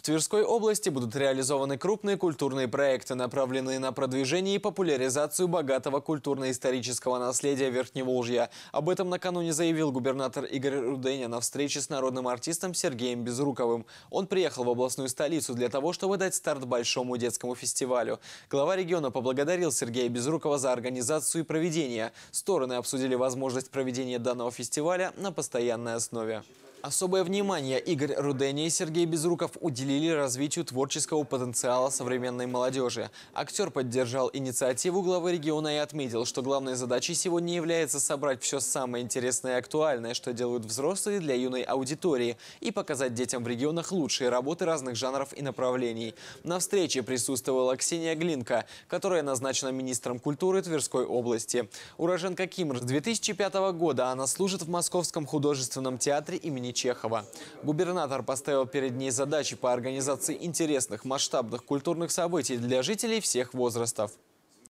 В Тверской области будут реализованы крупные культурные проекты, направленные на продвижение и популяризацию богатого культурно-исторического наследия Верхневолжья. Об этом накануне заявил губернатор Игорь Руденя на встрече с народным артистом Сергеем Безруковым. Он приехал в областную столицу для того, чтобы дать старт большому детскому фестивалю. Глава региона поблагодарил Сергея Безрукова за организацию и проведение. Стороны обсудили возможность проведения данного фестиваля на постоянной основе. Особое внимание Игорь Рудени и Сергей Безруков уделили развитию творческого потенциала современной молодежи. Актер поддержал инициативу главы региона и отметил, что главной задачей сегодня является собрать все самое интересное и актуальное, что делают взрослые для юной аудитории, и показать детям в регионах лучшие работы разных жанров и направлений. На встрече присутствовала Ксения Глинка, которая назначена министром культуры Тверской области. Уроженка Кимр с 2005 года она служит в Московском художественном театре имени имени Чехова. Губернатор поставил перед ней задачи по организации интересных масштабных культурных событий для жителей всех возрастов.